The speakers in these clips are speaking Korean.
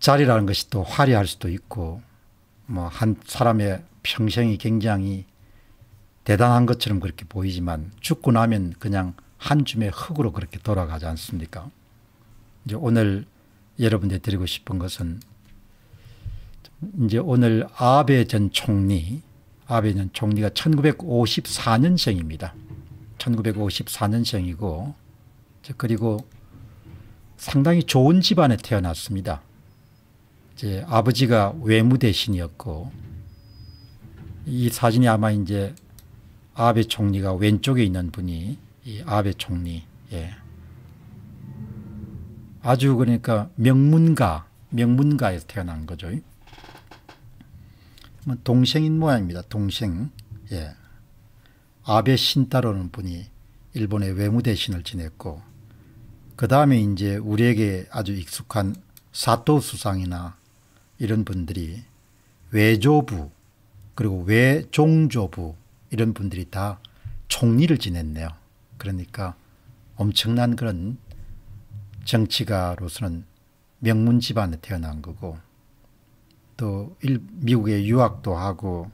자리라는 것이 또 화려할 수도 있고 뭐 한 사람의 평생이 굉장히 대단한 것처럼 그렇게 보이지만 죽고 나면 그냥 한 줌의 흙으로 그렇게 돌아가지 않습니까? 이제 오늘 여러분들 드리고 싶은 것은 이제 오늘 아베 전 총리, 아베 전 총리가 1954년생입니다. 1954년생이고 그리고 상당히 좋은 집안에 태어났습니다. 이제 아버지가 외무 대신이었고 이 사진이 아마 이제 아베 총리가 왼쪽에 있는 분이 이 아베 총리 예. 아주 그러니까 명문가 명문가에서 태어난 거죠. 뭐 동생인 모양입니다. 동생 예. 아베 신타로는 분이 일본의 외무대신을 지냈고 그 다음에 이제 우리에게 아주 익숙한 사토 수상이나 이런 분들이 외조부 그리고 외종조부 이런 분들이 다 총리를 지냈네요. 그러니까 엄청난 그런 정치가로서는 명문 집안에 태어난 거고 또 미국에 유학도 하고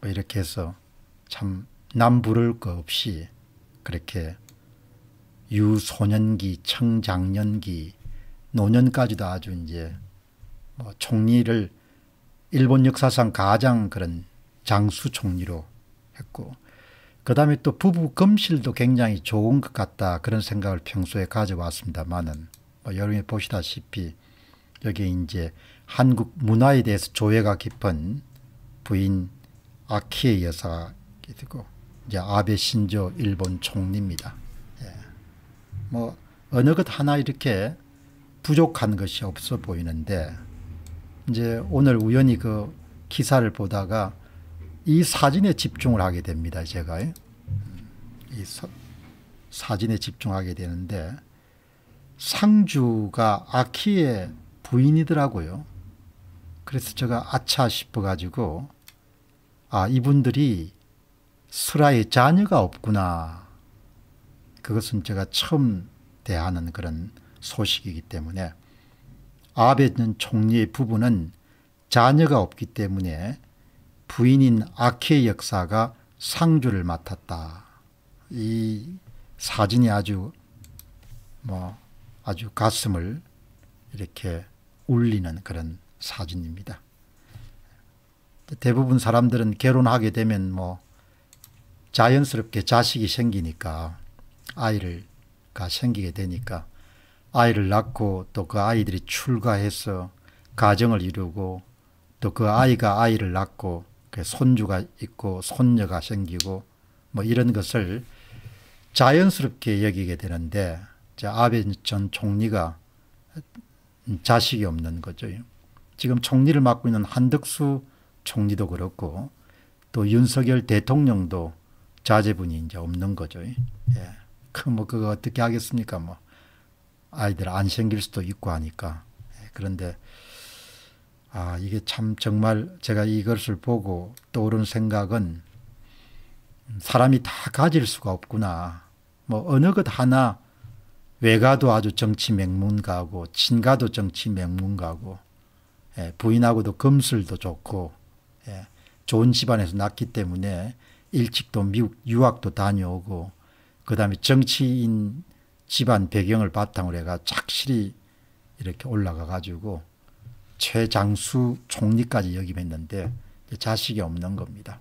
뭐 이렇게 해서 참 남부를 거 없이 그렇게 유소년기, 청장년기, 노년까지도 아주 이제 뭐 총리를 일본 역사상 가장 그런 장수 총리로 했고 그 다음에 또 부부 검실도 굉장히 좋은 것 같다 그런 생각을 평소에 가져왔습니다만은 뭐 여러분이 보시다시피 여기 이제 한국 문화에 대해서 조예가 깊은 부인 아키에 여사가 되고 이제 아베 신조 일본 총리입니다. 예. 뭐 어느 것 하나 이렇게 부족한 것이 없어 보이는데 이제 오늘 우연히 그 기사를 보다가 이 사진에 집중을 하게 됩니다. 제가 이 사, 진에 집중하게 되는데 상주가 아키의 부인이더라고요. 그래서 제가 아차 싶어가지고 아 이분들이 슬라의 자녀가 없구나. 그것은 제가 처음 대하는 그런 소식이기 때문에 아베 전 총리의 부부는 자녀가 없기 때문에 부인인 아케 역사가 상주를 맡았다. 이 사진이 아주 뭐 아주 가슴을 이렇게 울리는 그런 사진입니다. 대부분 사람들은 결혼하게 되면 뭐 자연스럽게 자식이 생기니까 아이가 생기게 되니까 아이를 낳고 또 그 아이들이 출가해서 가정을 이루고 또 그 아이가 아이를 낳고 그 손주가 있고 손녀가 생기고 뭐 이런 것을 자연스럽게 여기게 되는데 아베 전 총리가 자식이 없는 거죠. 지금 총리를 맡고 있는 한덕수 총리도 그렇고 또 윤석열 대통령도 자제분이 이제 없는 거죠. 예. 그뭐 그거 어떻게 하겠습니까? 뭐 아이들 안 생길 수도 있고 하니까 예, 그런데 아 이게 참 정말 제가 이것을 보고 떠오른 생각은 사람이 다 가질 수가 없구나 뭐 어느 것 하나 외가도 아주 정치 명문가고 친가도 정치 명문가고 예, 부인하고도 검술도 좋고 예, 좋은 집안에서 낳기 때문에 일찍도 미국 유학도 다녀오고 그다음에 정치인 집안 배경을 바탕으로 해가 착실히 이렇게 올라가 가지고 최장수 총리까지 역임했는데 자식이 없는 겁니다.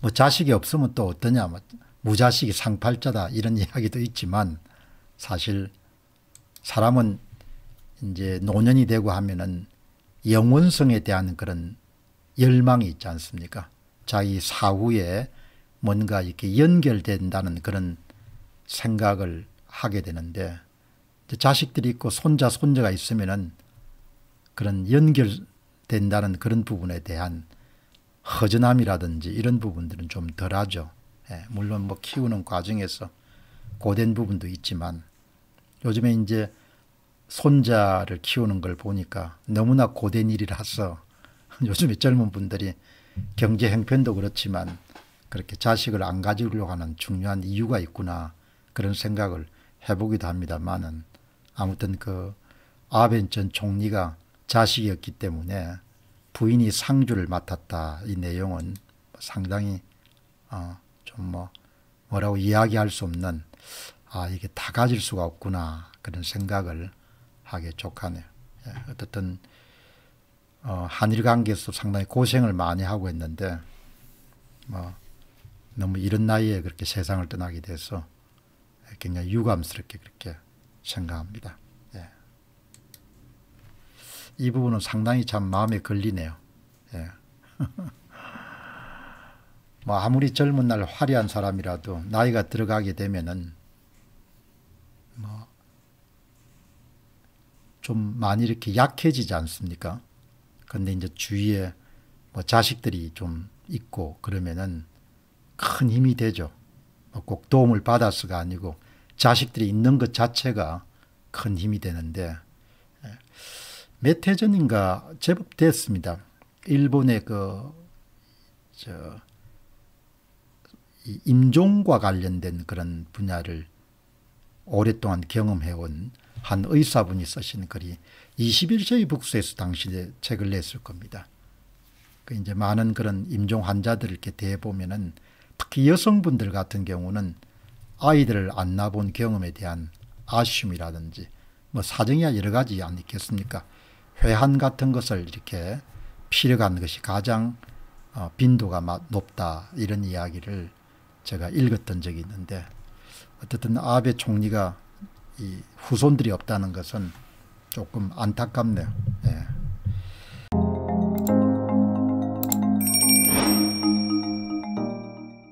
뭐 자식이 없으면 또 어떠냐 뭐 무자식이 상팔자다 이런 이야기도 있지만 사실 사람은 이제 노년이 되고 하면은 영원성에 대한 그런 열망이 있지 않습니까? 자기 사후에 뭔가 이렇게 연결된다는 그런 생각을 하게 되는데 자식들이 있고 손자 손자가 있으면은 그런 연결된다는 그런 부분에 대한 허전함이라든지 이런 부분들은 좀 덜하죠. 예, 물론 뭐 키우는 과정에서 고된 부분도 있지만 요즘에 이제 손자를 키우는 걸 보니까 너무나 고된 일이라서 요즘에 젊은 분들이 경제 행편도 그렇지만 그렇게 자식을 안 가지려고 하는 중요한 이유가 있구나 그런 생각을 해보기도 합니다만은 아무튼 그 아벤전 총리가 자식이었기 때문에 부인이 상주를 맡았다 이 내용은 상당히 어, 좀뭐 뭐라고 이야기할 수 없는 아 이게 다 가질 수가 없구나 그런 생각을 하게 족하네요. 예, 어쨌든 어, 한일 관계에서 도 상당히 고생을 많이 하고 있는데 뭐 너무 이른 나이에 그렇게 세상을 떠나게 돼서 굉장히 유감스럽게 그렇게 생각합니다. 예. 이 부분은 상당히 참 마음에 걸리네요. 예. 뭐 아무리 젊은 날 화려한 사람이라도 나이가 들어가게 되면은 뭐 좀 많이 이렇게 약해지지 않습니까? 근데 이제 주위에 뭐 자식들이 좀 있고 그러면은 큰 힘이 되죠. 뭐 꼭 도움을 받아서가 아니고 자식들이 있는 것 자체가 큰 힘이 되는데 몇해 예. 전인가 제법 됐습니다. 일본의 그저 임종과 관련된 그런 분야를 오랫동안 경험해온 한 의사분이 쓰신 글이 2 1세의 북수에서 당시에 책을 냈을 겁니다. 그 이제 많은 그런 임종 환자들을 이렇게 대보면은 특히 여성분들 같은 경우는 아이들을 안 낳아본 경험에 대한 아쉬움이라든지 뭐 사정이야 여러 가지 안 있겠습니까? 회한 같은 것을 이렇게 필요한 것이 가장 어, 빈도가 높다 이런 이야기를 제가 읽었던 적이 있는데 어쨌든 아베 총리가 후손들이 없다는 것은 조금 안타깝네요. 예.